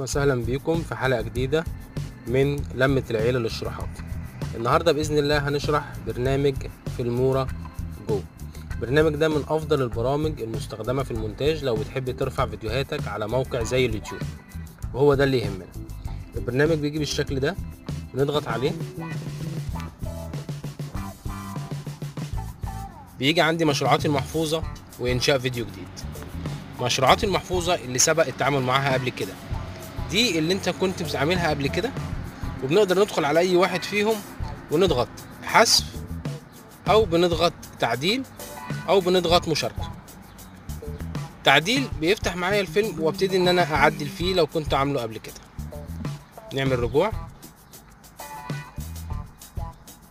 وسهلا بيكم في حلقة جديدة من لمة العيلة للشروحات النهاردة بإذن الله هنشرح برنامج فيلمورا جو البرنامج ده من أفضل البرامج المستخدمة في المونتاج لو بتحب ترفع فيديوهاتك على موقع زي اليوتيوب وهو ده اللي يهمنا البرنامج بيجي بالشكل ده نضغط عليه بيجي عندي مشروعاتي المحفوظة وإنشاء فيديو جديد مشروعاتي المحفوظة اللي سبق التعامل معاها قبل كده دي اللي انت كنت عاملها قبل كده وبنقدر ندخل على اي واحد فيهم ونضغط حذف او بنضغط تعديل او بنضغط مشاركه تعديل بيفتح معايا الفيلم وابتدي ان انا اعدل فيه لو كنت عامله قبل كده نعمل رجوع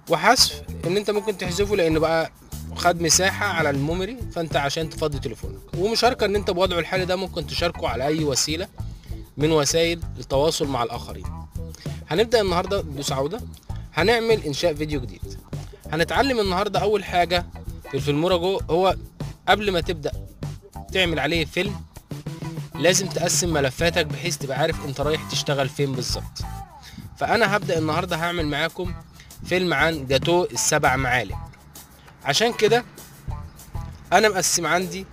وحذف ان انت ممكن تحذفه لان بقى خد مساحة على الميموري فانت عشان تفضي تليفونك ومشاركة ان انت بوضعه الحالي ده ممكن تشاركه على اي وسيلة من وسائل التواصل مع الآخرين هنبدأ النهاردة بسعودة عودة هنعمل إنشاء فيديو جديد هنتعلم النهاردة أول حاجة في جو هو قبل ما تبدأ تعمل عليه فيلم لازم تقسم ملفاتك بحيث تبقى عارف انت رايح تشتغل فين بالظبط فأنا هبدأ النهاردة هعمل معاكم فيلم عن جاتو السبع معالم عشان كده أنا مقسم عندي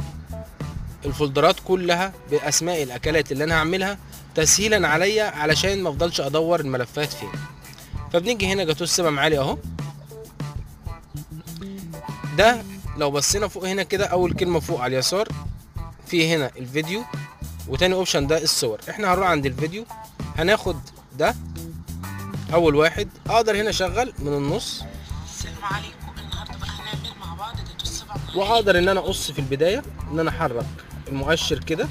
الفولدرات كلها بأسماء الأكلات اللي أنا هعملها تسهيلا عليا علشان ما افضلش ادور الملفات فين فبنيجي هنا جاتو سمم عالي اهو ده لو بصينا فوق هنا كده اول كلمه فوق على اليسار في هنا الفيديو وتاني اوبشن ده الصور احنا هنروح عند الفيديو هناخد ده اول واحد اقدر هنا اشغل من النص السلام عليكم النهارده بقى هنعمل مع بعض واقدر ان انا اقص في البدايه ان انا احرك المؤشر كده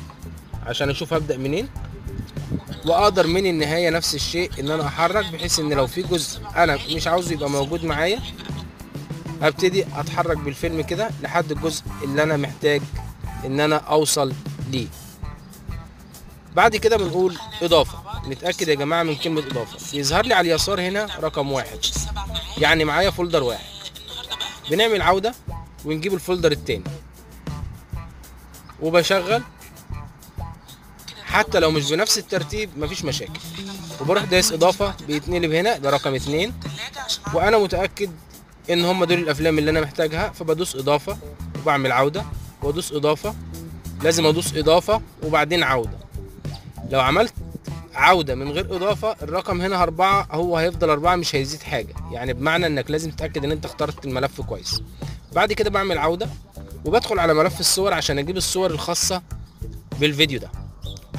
عشان اشوف هبدا منين واقدر من النهايه نفس الشيء ان انا احرك بحيث ان لو في جزء انا مش عاوزه يبقى موجود معايا هبتدي اتحرك بالفيلم كده لحد الجزء اللي انا محتاج ان انا اوصل ليه بعد كده بنقول اضافه نتاكد يا جماعه من كلمه اضافه يظهر لي على اليسار هنا رقم واحد يعني معايا فولدر واحد بنعمل عوده ونجيب الفولدر التاني وبشغل حتى لو مش بنفس الترتيب مفيش مشاكل وبروح دايس اضافه بيتنقلب هنا ده رقم اتنين وانا متاكد ان هم دول الافلام اللي انا محتاجها فبدوس اضافه وبعمل عوده وادوس اضافه لازم ادوس اضافه وبعدين عوده لو عملت عوده من غير اضافه الرقم هنا اربعه هو هيفضل اربعه مش هيزيد حاجه يعني بمعنى انك لازم تتاكد ان انت اخترت الملف كويس بعد كده بعمل عوده وبدخل على ملف الصور عشان اجيب الصور الخاصه بالفيديو ده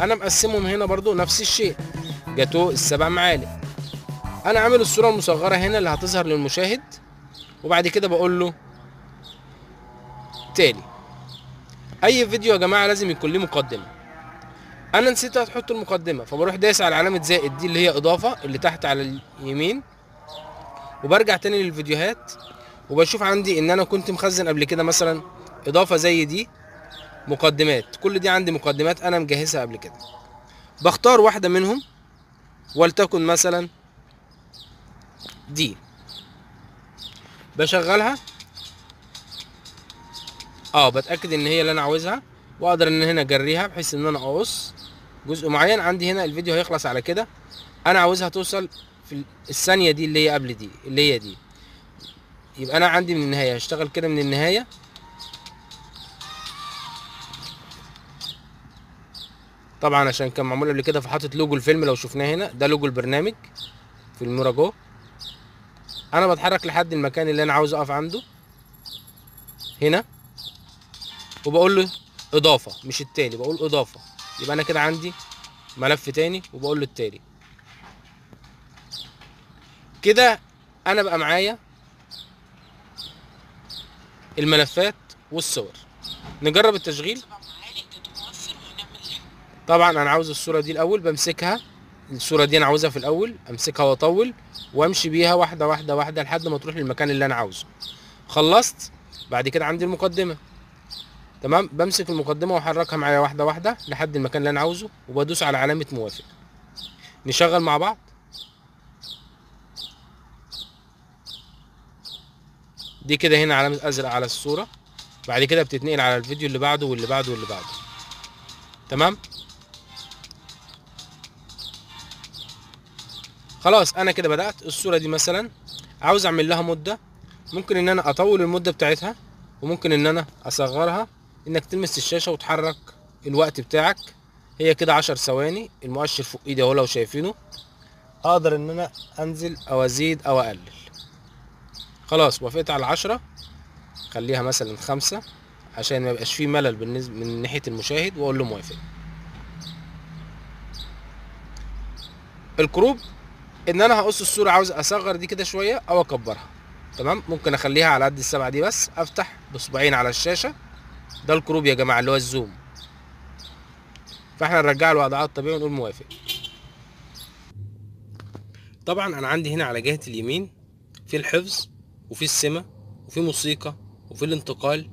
انا مقسمهم هنا برضو نفس الشيء جاتوه السبع معالي انا عامل الصوره المصغره هنا اللي هتظهر للمشاهد وبعد كده بقول له تالي اي فيديو يا جماعه لازم يكون ليه مقدمه انا نسيت احط المقدمه فبروح دايس على علامه زائد دي اللي هي اضافه اللي تحت على اليمين وبرجع تاني للفيديوهات وبشوف عندي ان انا كنت مخزن قبل كده مثلا اضافه زي دي مقدمات كل دي عندي مقدمات انا مجهزها قبل كده بختار واحده منهم ولتكن مثلا دي بشغلها اه بتاكد ان هي اللي انا عاوزها واقدر ان هنا اجريها بحيث ان انا اقص جزء معين عندي هنا الفيديو هيخلص على كده انا عاوزها توصل في الثانيه دي اللي هي قبل دي اللي هي دي يبقى انا عندي من النهايه هشتغل كده من النهايه طبعا عشان كان معمول قبل كده فحاطط لوجو الفيلم لو شفناه هنا ده لوجو البرنامج في المراجو انا بتحرك لحد المكان اللي انا عاوز اقف عنده هنا وبقول له اضافه مش التالي بقول اضافه يبقى انا كده عندي ملف تاني وبقول له التالي كده انا بقى معايا الملفات والصور نجرب التشغيل طبعا انا عاوز الصورة دي الاول بمسكها الصورة دي انا عاوزها في الاول امسكها واطول وامشي بيها واحدة واحدة واحدة لحد ما تروح للمكان اللي انا عاوزه خلصت بعد كده عندي المقدمة تمام بمسك المقدمة واحركها معايا واحدة واحدة لحد المكان اللي انا عاوزه وبدوس على علامة موافق نشغل مع بعض دي كده هنا علامة ازرق على الصورة بعد كده بتتنقل على الفيديو اللي بعده واللي بعده واللي بعده تمام خلاص انا كده بدات الصوره دي مثلا عاوز اعمل لها مده ممكن ان انا اطول المده بتاعتها وممكن ان انا اصغرها انك تلمس الشاشه وتحرك الوقت بتاعك هي كده عشر ثواني المؤشر فوق ايدي اهو لو شايفينه اقدر ان انا انزل او ازيد او اقلل خلاص وافقت على العشرة خليها مثلا خمسة عشان ما يبقاش فيه ملل بالنسبة من ناحية المشاهد واقول له موافق الكروب ان انا هقص الصوره عاوز اصغر دي كده شويه او اكبرها تمام ممكن اخليها على قد السبعه دي بس افتح باصبعين على الشاشه ده الكروب يا جماعه اللي هو الزوم فاحنا له لوضعها الطبيعي ونقول موافق طبعا انا عندي هنا على جهه اليمين في الحفظ وفي السمه وفي موسيقى وفي الانتقال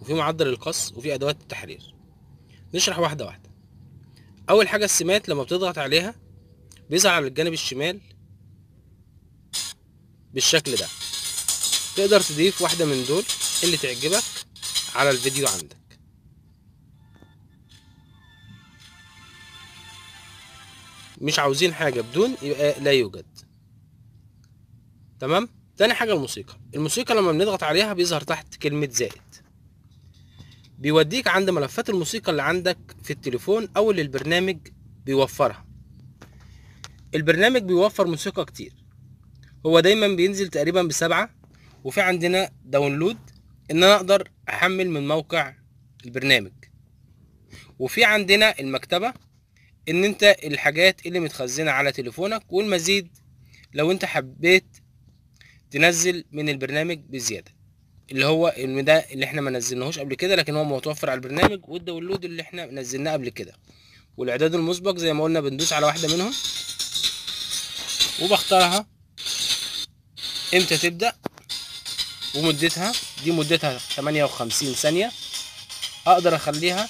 وفي معدل القص وفي ادوات التحرير نشرح واحده واحده اول حاجه السمات لما بتضغط عليها بيظهر على الجانب الشمال بالشكل ده تقدر تضيف واحدة من دول اللي تعجبك على الفيديو عندك مش عاوزين حاجة بدون يبقى لا يوجد تمام تاني حاجة الموسيقى الموسيقى لما بنضغط عليها بيظهر تحت كلمة زائد بيوديك عند ملفات الموسيقى اللي عندك في التليفون او اللي البرنامج بيوفرها البرنامج بيوفر موسيقى كتير هو دايما بينزل تقريبا بسبعة وفي عندنا داونلود ان انا اقدر احمل من موقع البرنامج وفي عندنا المكتبة ان انت الحاجات اللي متخزنة على تليفونك والمزيد لو انت حبيت تنزل من البرنامج بزيادة اللي هو ده اللي احنا ما نزلناهوش قبل كده لكن هو متوفر على البرنامج والداونلود اللي احنا نزلناه قبل كده والاعداد المسبق زي ما قلنا بندوس على واحدة منهم وبختارها امتى تبدأ ومدتها دي مدتها 58 ثانية اقدر اخليها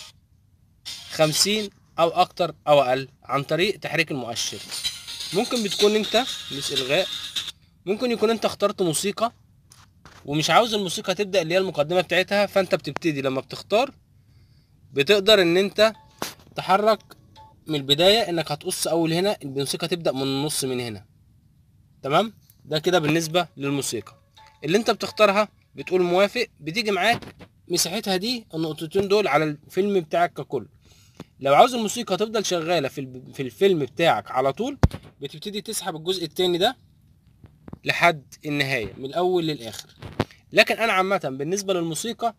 50 او اكتر او اقل عن طريق تحريك المؤشر ممكن بتكون انت مش الغاء ممكن يكون انت اخترت موسيقى ومش عاوز الموسيقى تبدا اللي هي المقدمه بتاعتها فانت بتبتدي لما بتختار بتقدر ان انت تحرك من البدايه انك هتقص اول هنا الموسيقى تبدا من النص من هنا تمام ده كده بالنسبة للموسيقى اللي انت بتختارها بتقول موافق بتيجي معاك مساحتها دي النقطتين دول على الفيلم بتاعك ككل لو عاوز الموسيقى تفضل شغالة في, الفيلم بتاعك على طول بتبتدي تسحب الجزء التاني ده لحد النهاية من الأول للآخر لكن أنا عامة بالنسبة للموسيقى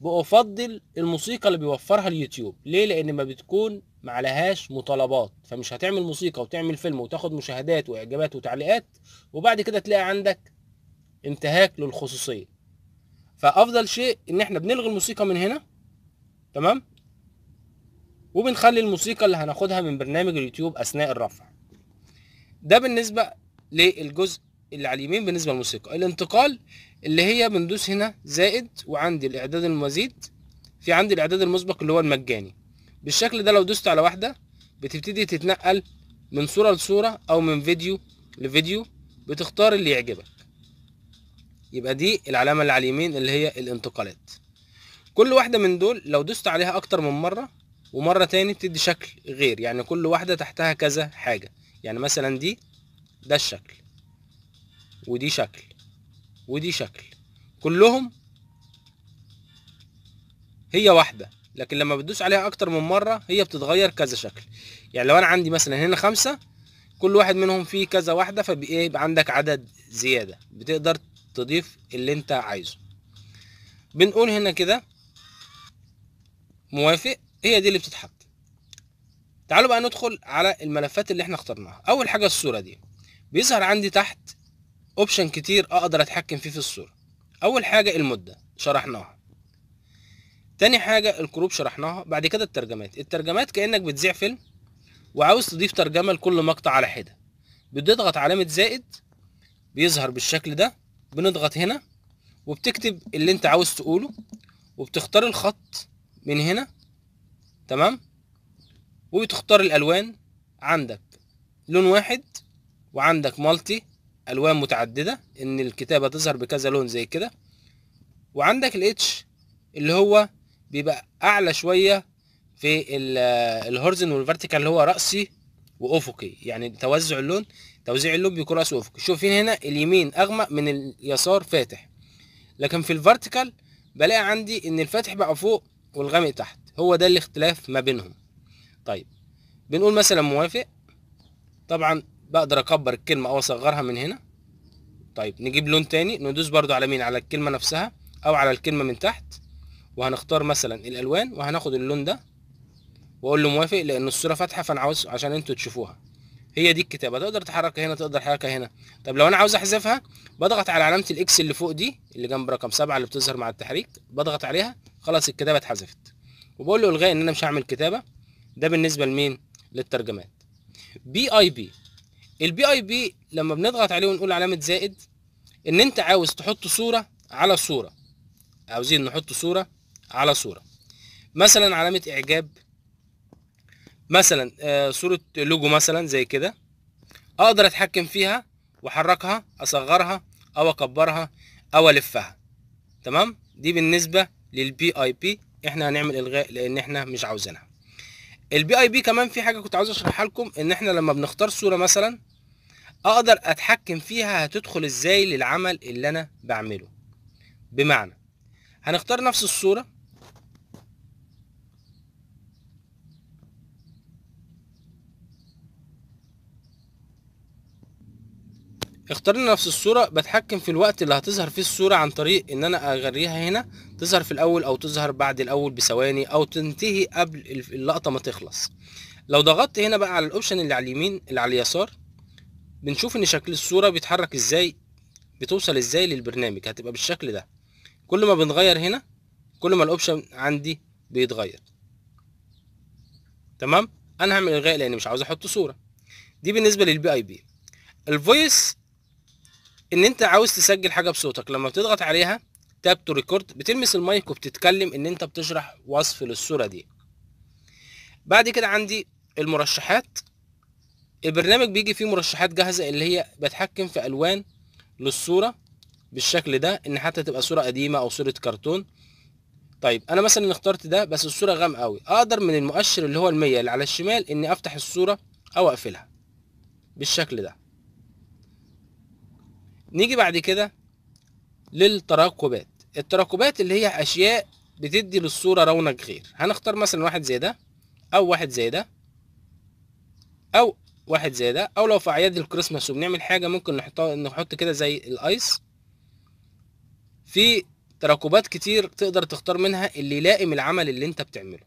بفضل الموسيقى اللي بيوفرها اليوتيوب ليه لأن ما بتكون ما عليهاش مطالبات فمش هتعمل موسيقى وتعمل فيلم وتاخد مشاهدات واعجابات وتعليقات وبعد كده تلاقي عندك انتهاك للخصوصيه فافضل شيء ان احنا بنلغي الموسيقى من هنا تمام وبنخلي الموسيقى اللي هناخدها من برنامج اليوتيوب اثناء الرفع ده بالنسبه للجزء اللي على اليمين بالنسبه للموسيقى الانتقال اللي هي بندوس هنا زائد وعندي الاعداد المزيد في عندي الاعداد المسبق اللي هو المجاني بالشكل ده لو دوست على واحدة بتبتدي تتنقل من صورة لصورة أو من فيديو لفيديو بتختار اللي يعجبك يبقى دي العلامة اللي على اليمين اللي هي الانتقالات كل واحدة من دول لو دوست عليها أكتر من مرة ومرة تاني بتدي شكل غير يعني كل واحدة تحتها كذا حاجة يعني مثلا دي ده الشكل ودي شكل ودي شكل كلهم هي واحدة لكن لما بتدوس عليها اكتر من مره هي بتتغير كذا شكل يعني لو انا عندي مثلا هنا خمسة كل واحد منهم فيه كذا واحده فبايه يبقى عندك عدد زياده بتقدر تضيف اللي انت عايزه بنقول هنا كده موافق هي دي اللي بتتحط تعالوا بقى ندخل على الملفات اللي احنا اخترناها اول حاجه الصوره دي بيظهر عندي تحت اوبشن كتير اقدر اتحكم فيه في الصوره اول حاجه المده شرحناها تاني حاجة الكروب شرحناها بعد كده الترجمات الترجمات كأنك بتذيع فيلم وعاوز تضيف ترجمة لكل مقطع على حدة بتضغط علامة زائد بيظهر بالشكل ده بنضغط هنا وبتكتب اللي انت عاوز تقوله وبتختار الخط من هنا تمام وبتختار الألوان عندك لون واحد وعندك مالتي ألوان متعددة إن الكتابة تظهر بكذا لون زي كده وعندك الاتش اللي هو بيبقى اعلى شويه في آه، الهورزن والفرتيكال اللي هو راسي وافقي يعني توزع اللون توزيع اللون بيكون راسي وافقي شوفين هنا اليمين اغمق من اليسار فاتح لكن في الفرتيكال بلاقي عندي ان الفاتح بقى فوق والغامق تحت هو ده الاختلاف ما بينهم طيب بنقول مثلا موافق طبعا بقدر اكبر الكلمه او اصغرها من هنا طيب نجيب لون تاني ندوس برضو على مين على الكلمه نفسها او على الكلمه من تحت وهنختار مثلا الالوان وهناخد اللون ده واقول له موافق لان الصوره فاتحه فانا عاوز عشان انتوا تشوفوها هي دي الكتابه تقدر تحركها هنا تقدر تحركها هنا طب لو انا عاوز احذفها بضغط على علامه الاكس اللي فوق دي اللي جنب رقم سبعة اللي بتظهر مع التحريك بضغط عليها خلاص الكتابه اتحذفت وبقول له الغاء ان انا مش هعمل كتابه ده بالنسبه لمين للترجمات بي اي بي البي اي بي لما بنضغط عليه ونقول علامه زائد ان انت عاوز تحط صوره على صوره عاوزين نحط صوره على صورة مثلا علامة إعجاب مثلا آه، صورة لوجو مثلا زي كده أقدر أتحكم فيها وأحركها أصغرها أو أكبرها أو ألفها تمام دي بالنسبة للبي أي بي إحنا هنعمل إلغاء لأن إحنا مش عاوزينها البي أي بي كمان في حاجة كنت عاوز أشرحها لكم إن إحنا لما بنختار صورة مثلا أقدر أتحكم فيها هتدخل إزاي للعمل اللي أنا بعمله بمعنى هنختار نفس الصورة اختار لنا نفس الصورة بتحكم في الوقت اللي هتظهر فيه الصورة عن طريق ان انا اغريها هنا تظهر في الاول او تظهر بعد الاول بثواني او تنتهي قبل اللقطة ما تخلص لو ضغطت هنا بقى على الاوبشن اللي على اليمين اللي على اليسار بنشوف ان شكل الصورة بيتحرك ازاي بتوصل ازاي للبرنامج هتبقى بالشكل ده كل ما بنغير هنا كل ما الاوبشن عندي بيتغير تمام انا هعمل الغاء لاني مش عاوز احط صورة دي بالنسبة للبي اي بي الفويس ان انت عاوز تسجل حاجه بصوتك لما بتضغط عليها تاب تو ريكورد بتلمس المايك وبتتكلم ان انت بتشرح وصف للصوره دي بعد كده عندي المرشحات البرنامج بيجي فيه مرشحات جاهزه اللي هي بتحكم في الوان للصوره بالشكل ده ان حتى تبقى صوره قديمه او صوره كرتون طيب انا مثلا اخترت ده بس الصوره غامقه قوي اقدر من المؤشر اللي هو المية اللي على الشمال اني افتح الصوره او اقفلها بالشكل ده نيجي بعد كده للتراكبات التراكبات اللي هي اشياء بتدي للصورة رونق غير هنختار مثلا واحد زي ده او واحد زي ده او واحد زي ده او لو في اعياد الكريسماس وبنعمل حاجة ممكن نحطها نحط كده زي الايس في تراكبات كتير تقدر تختار منها اللي يلائم العمل اللي انت بتعمله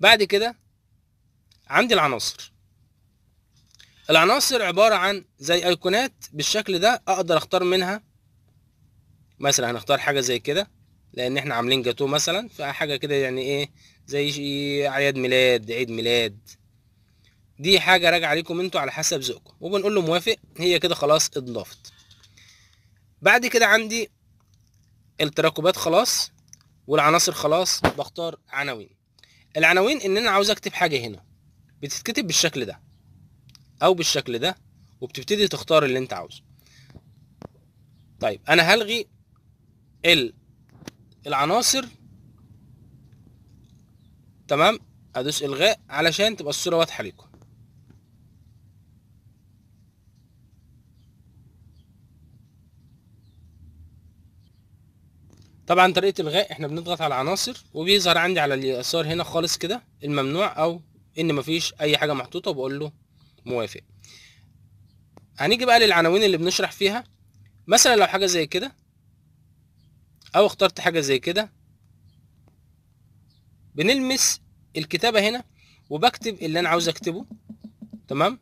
بعد كده عندي العناصر العناصر عبارة عن زي أيقونات بالشكل ده أقدر أختار منها مثلا هنختار حاجة زي كده لأن إحنا عاملين جاتو مثلا فحاجة كده يعني إيه زي أعياد ميلاد عيد ميلاد دي حاجة راجعة عليكم انتوا على حسب ذوقكم وبنقول له موافق هي كده خلاص اتضافت بعد كده عندي التراكبات خلاص والعناصر خلاص بختار عناوين العناوين ان انا عاوز اكتب حاجة هنا بتتكتب بالشكل ده او بالشكل ده وبتبتدي تختار اللي انت عاوزه طيب انا هلغي ال العناصر تمام ادوس الغاء علشان تبقى الصوره واضحه ليكم طبعا طريقه الغاء احنا بنضغط على العناصر وبيظهر عندي على اليسار هنا خالص كده الممنوع او ان مفيش اي حاجه محطوطه وبقول له موافق هنيجي بقى للعناوين اللي بنشرح فيها مثلا لو حاجة زي كده او اخترت حاجة زي كده بنلمس الكتابة هنا وبكتب اللي انا عاوز اكتبه تمام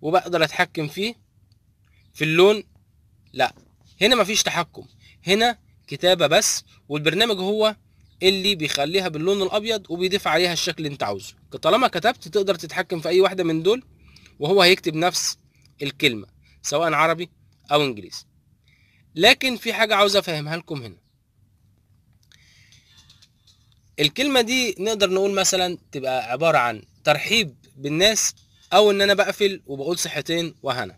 وبقدر اتحكم فيه في اللون لا هنا مفيش تحكم هنا كتابة بس والبرنامج هو اللي بيخليها باللون الابيض وبيضيف عليها الشكل اللي انت عاوزه طالما كتبت تقدر تتحكم في اي واحده من دول وهو هيكتب نفس الكلمه سواء عربي او انجليزي لكن في حاجه عاوز افهمها لكم هنا الكلمه دي نقدر نقول مثلا تبقى عباره عن ترحيب بالناس او ان انا بقفل وبقول صحتين وهنا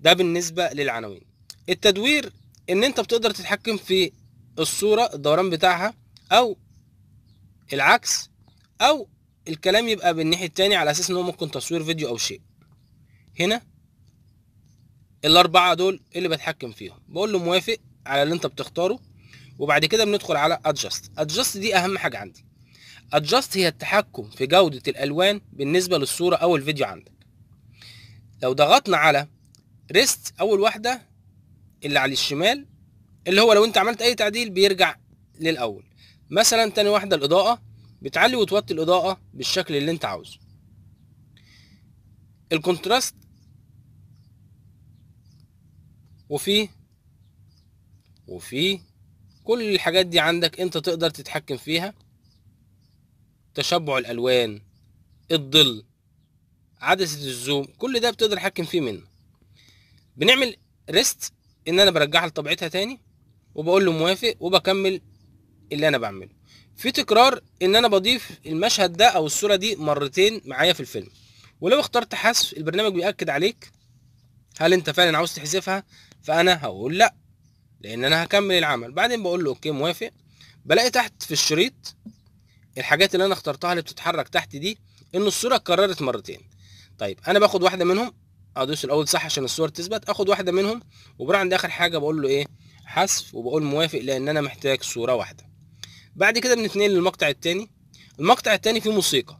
ده بالنسبه للعناوين التدوير ان انت بتقدر تتحكم في الصوره الدوران بتاعها او العكس او الكلام يبقى بالناحية التانية على اساس ان هو ممكن تصوير فيديو او شيء هنا الاربعة دول اللي بتحكم فيهم بقول له موافق على اللي انت بتختاره وبعد كده بندخل على ادجست ادجست دي اهم حاجة عندي ادجست هي التحكم في جودة الالوان بالنسبة للصورة او الفيديو عندك لو ضغطنا على ريست اول واحدة اللي على الشمال اللي هو لو انت عملت اي تعديل بيرجع للاول مثلا تاني واحدة الإضاءة بتعلي وتوطي الإضاءة بالشكل اللي أنت عاوزه الكونتراست وفي وفي كل الحاجات دي عندك أنت تقدر تتحكم فيها تشبع الألوان الظل عدسة الزوم كل ده بتقدر تحكم فيه منه بنعمل ريست ان انا برجعها لطبيعتها تاني وبقول له موافق وبكمل اللي انا بعمله في تكرار ان انا بضيف المشهد ده او الصوره دي مرتين معايا في الفيلم ولو اخترت حذف البرنامج بيأكد عليك هل انت فعلا عاوز تحذفها فانا هقول لا لان انا هكمل العمل بعدين بقول له اوكي موافق بلاقي تحت في الشريط الحاجات اللي انا اخترتها اللي بتتحرك تحت دي ان الصوره اتكررت مرتين طيب انا باخد واحده منهم ادوس الاول صح عشان الصور تثبت اخد واحده منهم وبروح عند اخر حاجه بقول له ايه حذف وبقول موافق لان انا محتاج صوره واحده بعد كده بنتنقل للمقطع التاني المقطع التاني فيه موسيقى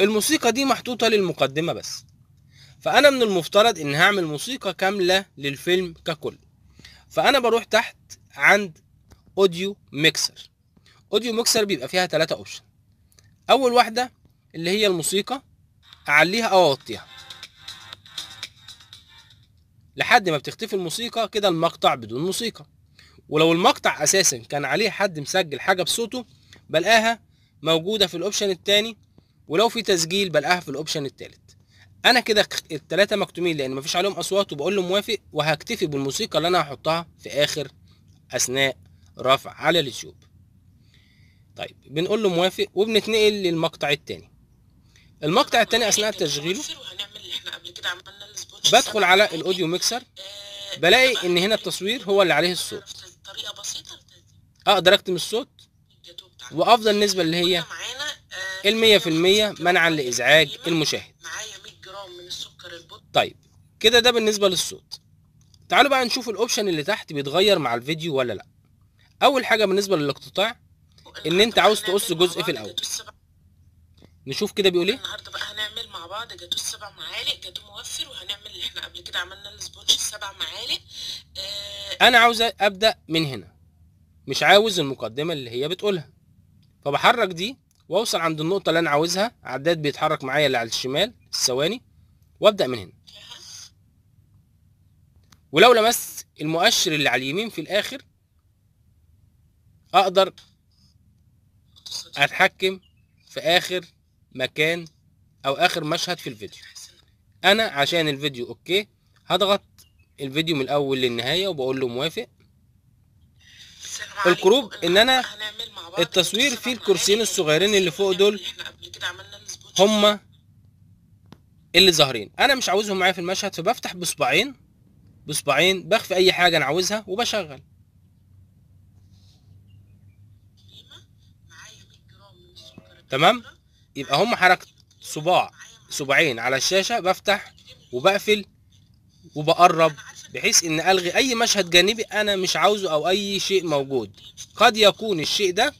الموسيقى دي محطوطة للمقدمة بس فأنا من المفترض إن هعمل موسيقى كاملة للفيلم ككل فأنا بروح تحت عند أوديو ميكسر أوديو ميكسر بيبقى فيها تلاتة أوبشن أول واحدة اللي هي الموسيقى أعليها أو أوطيها لحد ما بتختفي الموسيقى كده المقطع بدون موسيقى ولو المقطع اساسا كان عليه حد مسجل حاجه بصوته بلقاها موجوده في الاوبشن التاني ولو في تسجيل بلقاها في الاوبشن التالت انا كده التلاتة مكتومين لان مفيش عليهم اصوات وبقول له موافق وهكتفي بالموسيقى اللي انا هحطها في اخر اثناء رفع على اليوتيوب طيب بنقول له موافق وبنتنقل للمقطع التاني المقطع التاني اثناء تشغيله هنعمل اللي احنا قبل كده عملنا بدخل على الاوديو ميكسر بلاقي ان هنا التصوير هو اللي عليه الصوت اقدر آه، اكتم الصوت وافضل نسبه اللي هي المية في المية منعا لازعاج المشاهد طيب كده ده بالنسبه للصوت تعالوا بقى نشوف الاوبشن اللي تحت بيتغير مع الفيديو ولا لا اول حاجه بالنسبه للاقتطاع ان انت عاوز تقص جزء في الاول نشوف كده بيقول ايه النهارده بقى هنعمل مع بعض جاتو السبع معالق جاتو موفر وهنعمل اللي احنا قبل كده عملنا السبونش السبع معالق آه انا عاوز ابدا من هنا مش عاوز المقدمه اللي هي بتقولها فبحرك دي واوصل عند النقطه اللي انا عاوزها عداد بيتحرك معايا اللي على الشمال الثواني وابدا من هنا ولو لمست المؤشر اللي على اليمين في الاخر اقدر اتحكم في اخر مكان او اخر مشهد في الفيديو انا عشان الفيديو اوكي هضغط الفيديو من الاول للنهايه وبقول له موافق الكروب ان انا التصوير في الكرسيين الصغيرين اللي فوق دول هما اللي ظاهرين انا مش عاوزهم معايا في المشهد فبفتح بصبعين بصبعين بخفي اي حاجه انا عاوزها وبشغل تمام يبقى هم حركة صباع صباعين على الشاشة بفتح وبقفل وبقرب بحيث ان الغي اي مشهد جانبي انا مش عاوزه او اي شيء موجود قد يكون الشيء ده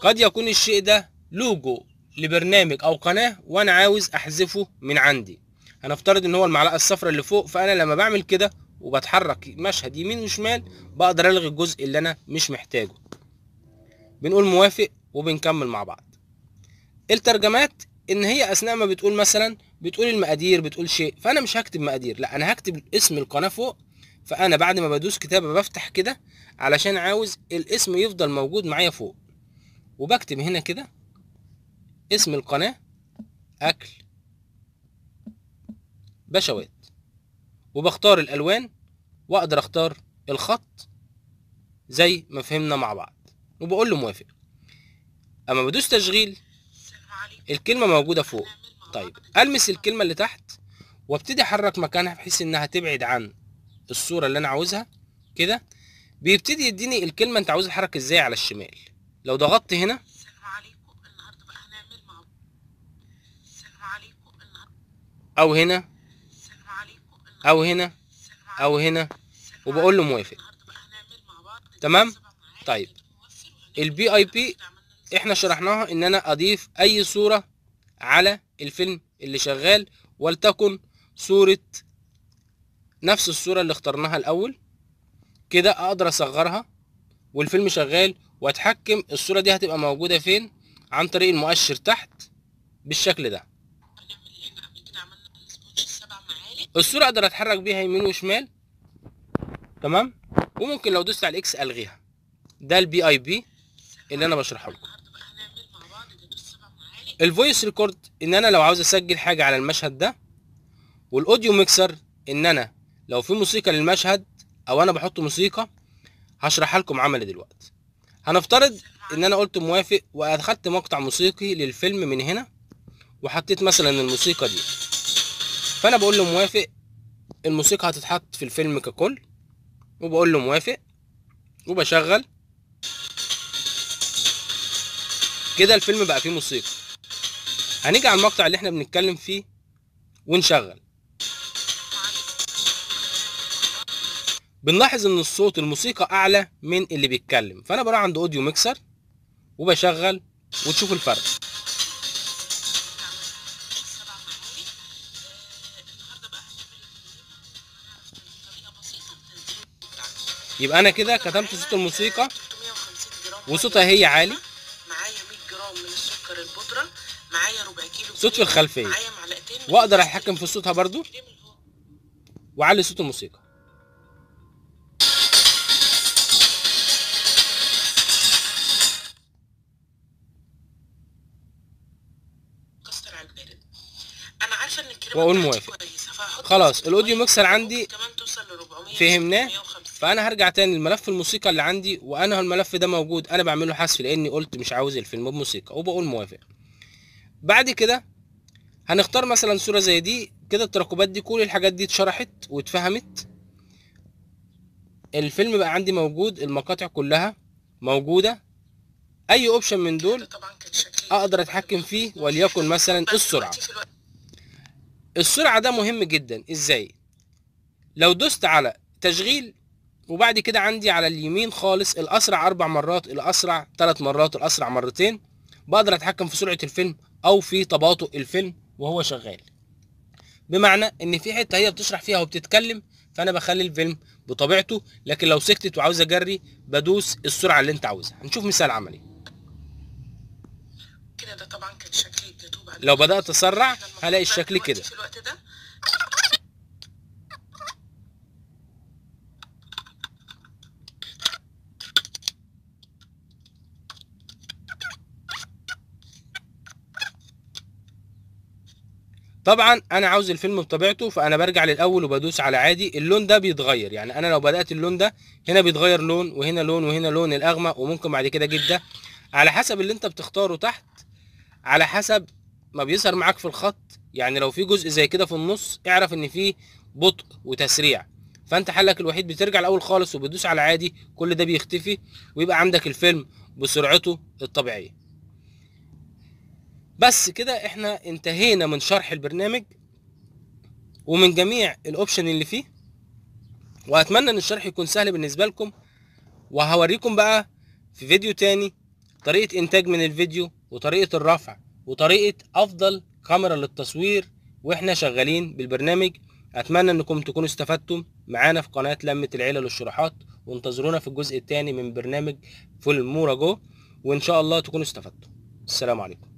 قد يكون الشيء ده لوجو لبرنامج او قناة وانا عاوز احذفه من عندي هنفترض ان هو المعلقة الصفراء اللي فوق فانا لما بعمل كده وبتحرك مشهد يمين وشمال بقدر الغي الجزء اللي انا مش محتاجه بنقول موافق وبنكمل مع بعض الترجمات ان هي اثناء ما بتقول مثلا بتقول المقادير بتقول شيء فانا مش هكتب مقادير لا انا هكتب اسم القناه فوق فانا بعد ما بدوس كتابه بفتح كده علشان عاوز الاسم يفضل موجود معايا فوق وبكتب هنا كده اسم القناه اكل بشوات وبختار الالوان واقدر اختار الخط زي ما فهمنا مع بعض وبقول له موافق اما بدوس تشغيل الكلمه موجوده فوق طيب المس الكلمه اللي تحت وابتدي احرك مكانها بحيث انها تبعد عن الصوره اللي انا عاوزها كده بيبتدي يديني الكلمه انت عاوز الحركه ازاي على الشمال لو ضغطت هنا او هنا او هنا او هنا وبقول له موافق تمام طيب البي اي بي احنا شرحناها ان انا اضيف اي صورة على الفيلم اللي شغال ولتكن صورة نفس الصورة اللي اخترناها الاول كده اقدر اصغرها والفيلم شغال واتحكم الصورة دي هتبقى موجودة فين عن طريق المؤشر تحت بالشكل ده الصورة اقدر اتحرك بيها يمين وشمال تمام وممكن لو دوست على الاكس الغيها ده البي اي بي اللي انا بشرحه لكم الفويس ريكورد ان انا لو عاوز اسجل حاجه على المشهد ده والاوديو ميكسر ان انا لو في موسيقى للمشهد او انا بحط موسيقى هشرحها لكم عملي دلوقتي هنفترض ان انا قلت موافق وادخلت مقطع موسيقي للفيلم من هنا وحطيت مثلا الموسيقى دي فانا بقول له موافق الموسيقى هتتحط في الفيلم ككل وبقول له موافق وبشغل كده الفيلم بقى فيه موسيقى هنيجي على المقطع اللي احنا بنتكلم فيه ونشغل بنلاحظ ان الصوت الموسيقى اعلى من اللي بيتكلم فانا بروح عند اوديو ميكسر وبشغل وتشوفوا الفرق يبقى انا كده كتمت صوت الموسيقى وصوتها هي عالي صوت في الخلفيه واقدر اتحكم في صوتها برضو واعلي صوت الموسيقى واقول موافق خلاص الاوديو ميكسر عندي فهمناه فانا هرجع تاني لملف الموسيقى اللي عندي وانا الملف ده موجود انا بعمله حذف لاني قلت مش عاوز الفيلم بموسيقى وبقول موافق بعد كده هنختار مثلا صورة زي دي كده التراكبات دي كل الحاجات دي اتشرحت واتفهمت الفيلم بقى عندي موجود المقاطع كلها موجودة اي اوبشن من دول اقدر اتحكم فيه وليكن مثلا السرعة السرعة ده مهم جدا ازاي لو دوست على تشغيل وبعد كده عندي على اليمين خالص الاسرع اربع مرات الاسرع ثلاث مرات الاسرع مرتين بقدر اتحكم في سرعة الفيلم او في تباطؤ الفيلم وهو شغال بمعنى ان في حته هي بتشرح فيها وبتتكلم فانا بخلي الفيلم بطبيعته لكن لو سكتت وعاوز اجري بدوس السرعه اللي انت عاوزها هنشوف مثال عملي كده ده طبعا كان شكلي لو بدات اسرع هلاقي الشكل طيب، كده في الوقت ده طبعا انا عاوز الفيلم بطبيعته فانا برجع للاول وبدوس على عادي اللون ده بيتغير يعني انا لو بدات اللون ده هنا بيتغير لون وهنا لون وهنا لون الاغمق وممكن بعد كده جدا على حسب اللي انت بتختاره تحت على حسب ما بيظهر معاك في الخط يعني لو في جزء زي كده في النص اعرف ان في بطء وتسريع فانت حلك الوحيد بترجع الاول خالص وبتدوس على عادي كل ده بيختفي ويبقى عندك الفيلم بسرعته الطبيعيه بس كده احنا انتهينا من شرح البرنامج ومن جميع الاوبشن اللي فيه واتمنى ان الشرح يكون سهل بالنسبه لكم وهوريكم بقى في فيديو تاني طريقه انتاج من الفيديو وطريقه الرفع وطريقه افضل كاميرا للتصوير واحنا شغالين بالبرنامج اتمنى انكم تكونوا استفدتم معانا في قناه لمه العيله للشروحات وانتظرونا في الجزء الثاني من برنامج فول مورا جو وان شاء الله تكونوا استفدتم السلام عليكم